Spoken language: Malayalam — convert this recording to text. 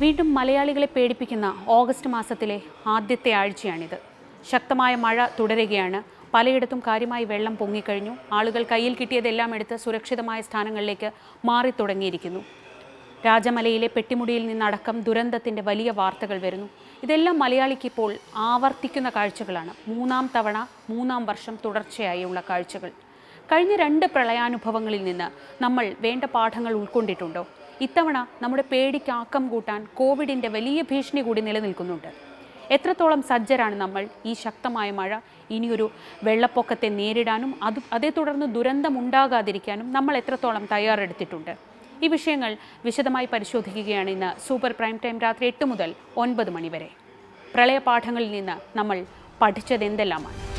വീണ്ടും മലയാളികളെ പേടിപ്പിക്കുന്ന ഓഗസ്റ്റ് മാസത്തിലെ ആദ്യത്തെ ആഴ്ചയാണിത് ശക്തമായ മഴ തുടരുകയാണ് പലയിടത്തും കാര്യമായി വെള്ളം പൊങ്ങിക്കഴിഞ്ഞു ആളുകൾ കയ്യിൽ കിട്ടിയതെല്ലാം എടുത്ത് സുരക്ഷിതമായ സ്ഥാനങ്ങളിലേക്ക് മാറി തുടങ്ങിയിരിക്കുന്നു രാജമലയിലെ പെട്ടിമുടിയിൽ നിന്നടക്കം ദുരന്തത്തിൻ്റെ വലിയ വാർത്തകൾ വരുന്നു ഇതെല്ലാം മലയാളിക്കിപ്പോൾ ആവർത്തിക്കുന്ന കാഴ്ചകളാണ് മൂന്നാം തവണ മൂന്നാം വർഷം തുടർച്ചയായുള്ള കാഴ്ചകൾ കഴിഞ്ഞ രണ്ട് പ്രളയാനുഭവങ്ങളിൽ നിന്ന് നമ്മൾ വേണ്ട പാഠങ്ങൾ ഉൾക്കൊണ്ടിട്ടുണ്ടോ ഇത്തവണ നമ്മുടെ പേടിക്ക് ആക്കം കൂട്ടാൻ കോവിഡിൻ്റെ വലിയ ഭീഷണി കൂടി നിലനിൽക്കുന്നുണ്ട് എത്രത്തോളം സജ്ജരാണ് നമ്മൾ ഈ ശക്തമായ മഴ ഇനിയൊരു വെള്ളപ്പൊക്കത്തെ നേരിടാനും അത് അതേ തുടർന്ന് ദുരന്തം ഉണ്ടാകാതിരിക്കാനും നമ്മൾ എത്രത്തോളം തയ്യാറെടുത്തിട്ടുണ്ട് ഈ വിഷയങ്ങൾ വിശദമായി പരിശോധിക്കുകയാണ് ഇന്ന് സൂപ്പർ പ്രൈം ടൈം രാത്രി എട്ട് മുതൽ ഒൻപത് മണിവരെ പ്രളയപാഠങ്ങളിൽ നിന്ന് നമ്മൾ എന്തെല്ലാമാണ്